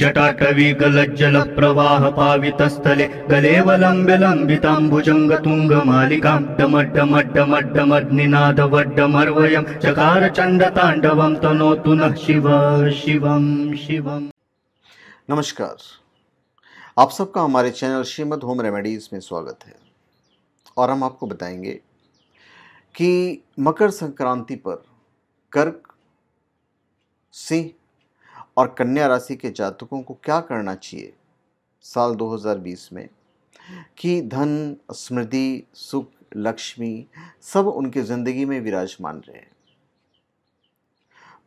जटाटवी गलज्जल प्रवाह पावित स्थले लंबितांबुजंग तुंग मालिका डमड शिवं शिवम् जटाटवीगलज्जलप्रवाहपावितस्थले चकार चंड चकारचण्डताण्डवं तनो तुन शिव शिवं शिवम् नमस्कार आप सबका हमारे चैनल श्रीमद होम रेमेडीज़ में स्वागत है और हम आपको बताएंगे कि मकर संक्रांति पर कर्क सिंह और कन्या राशि के जातकों को क्या करना चाहिए साल 2020 में कि धन समृद्धि सुख लक्ष्मी सब उनके ज़िंदगी में विराजमान रहे हैं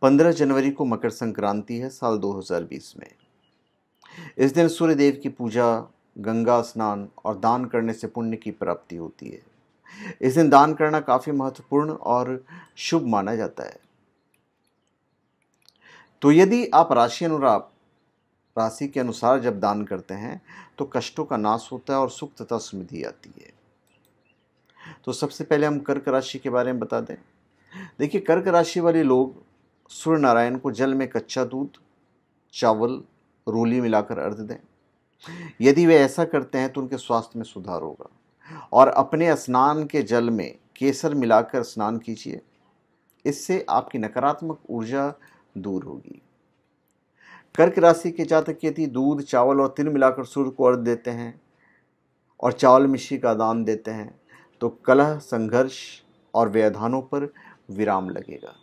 पंद्रह जनवरी को मकर संक्रांति है साल 2020 में इस दिन सूर्य देव की पूजा गंगा स्नान और दान करने से पुण्य की प्राप्ति होती है इस दिन दान करना काफ़ी महत्वपूर्ण और शुभ माना जाता है तो यदि आप राशि अनुराग राशि के अनुसार जब दान करते हैं तो कष्टों का नाश होता है और सुख तथा समृद्धि आती है तो सबसे पहले हम कर्क राशि के बारे में बता दें देखिए कर्क राशि वाले लोग सूर्य नारायण को जल में कच्चा दूध चावल रोली मिलाकर अर्ध दें यदि वे ऐसा करते हैं तो उनके स्वास्थ्य में सुधार होगा और अपने स्नान के जल में केसर मिलाकर स्नान कीजिए इससे आपकी नकारात्मक ऊर्जा दूर होगी कर्क राशि के जातक यदि दूध चावल और तिल मिलाकर सूर्य को अर्घ देते हैं और चावल मिश्री का दान देते हैं तो कलह संघर्ष और व्यवधानों पर विराम लगेगा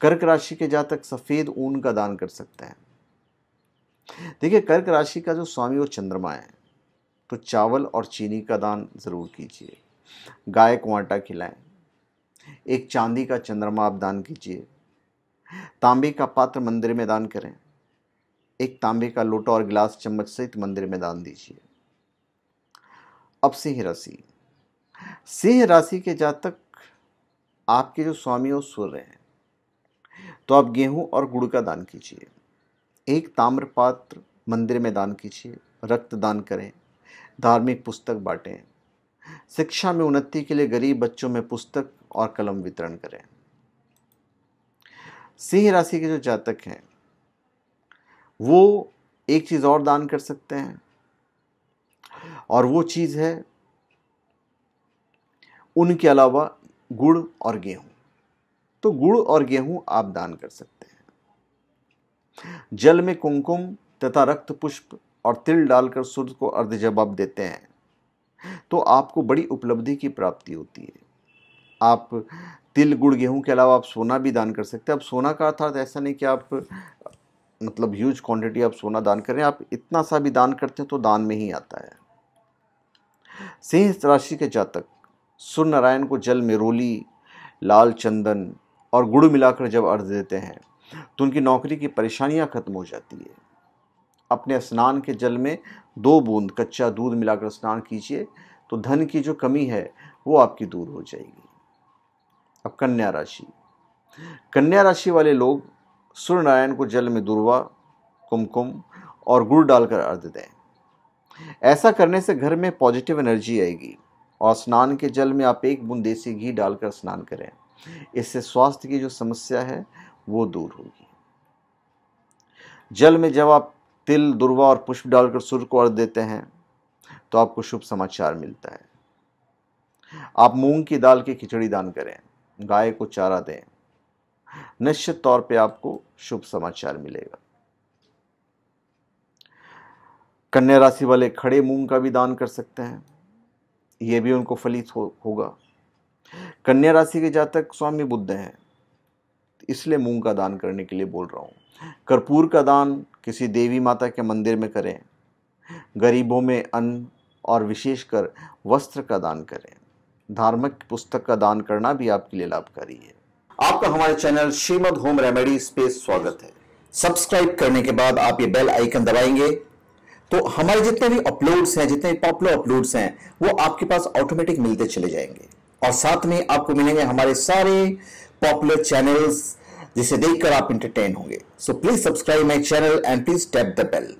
कर्क राशि के जातक सफ़ेद ऊन का दान कर सकते हैं देखिए कर्क राशि का जो स्वामी और चंद्रमा है तो चावल और चीनी का दान ज़रूर कीजिए गाय को आटा खिलाएं एक चांदी का चंद्रमा आप दान कीजिए तांबे का पात्र मंदिर में दान करें एक तांबे का लोटा और गिलास चम्मच सहित मंदिर में दान दीजिए अब सिंह राशि सिंह राशि के जातक आपके जो स्वामी और सूर्य हैं तो आप गेहूं और गुड़ का दान कीजिए एक ताम्र पात्र मंदिर में दान कीजिए रक्त दान करें धार्मिक पुस्तक बांटें शिक्षा में उन्नति के लिए गरीब बच्चों में पुस्तक और कलम वितरण करें सिंह राशि के जो जातक हैं वो एक चीज़ और दान कर सकते हैं और वो चीज़ है उनके अलावा गुड़ और गेहूं तो गुड़ और गेहूं आप दान कर सकते हैं जल में कुमकुम तथा रक्त पुष्प और तिल डालकर सूर्य को अर्ध जब आप देते हैं तो आपको बड़ी उपलब्धि की प्राप्ति होती है आप तिल गुड़ गेहूं के अलावा आप सोना भी दान कर सकते हैं अब सोना का अर्थात ऐसा नहीं कि आप मतलब ह्यूज क्वांटिटी आप सोना दान करें आप इतना सा भी दान करते हैं तो दान में ही आता है सिंह राशि के जातक सूर्य नारायण को जल में रोली लाल चंदन और गुड़ मिलाकर जब अर्घ देते हैं तो उनकी नौकरी की परेशानियां खत्म हो जाती है अपने स्नान के जल में दो बूंद कच्चा दूध मिलाकर स्नान कीजिए तो धन की जो कमी है वो आपकी दूर हो जाएगी अब कन्या राशि कन्या राशि वाले लोग सूर्य नारायण को जल में दुर्वा कुमकुम और गुड़ डालकर अर्घ दें ऐसा करने से घर में पॉजिटिव एनर्जी आएगी और स्नान के जल में आप एक बूंद देसी घी डालकर स्नान करें इससे स्वास्थ्य की जो समस्या है वो दूर होगी जल में जब आप तिल दुर्वा और पुष्प डालकर सूर्य को अर्घ देते हैं तो आपको शुभ समाचार मिलता है आप मूंग की दाल की खिचड़ी दान करें गाय को चारा दें निश्चित तौर पे आपको शुभ समाचार मिलेगा कन्या राशि वाले खड़े मूंग का भी दान कर सकते हैं ये भी उनको फलित हो, होगा कन्या राशि के जातक स्वामी बुद्ध हैं इसलिए मूंग का दान करने के लिए बोल रहा हूँ कर्पूर का दान किसी देवी माता के मंदिर में करें गरीबों में अन्न और विशेषकर वस्त्र का दान करें धार्मिक पुस्तक का दान करना भी आपके लिए लाभकारी है आपका हमारे channel Shrimad home remedy space स्वागत है सब्सक्राइब करने के बाद आप ये बेल आइकन दबाएंगे तो हमारे जितने भी अपलोड्स हैं जितने पॉपुलर अपलोड्स हैं वो आपके पास ऑटोमेटिक मिलते चले जाएंगे और साथ में आपको मिलेंगे हमारे सारे पॉपुलर चैनल्स जिसे देखकर आप इंटरटेन होंगे so please subscribe my channel and please tap the bell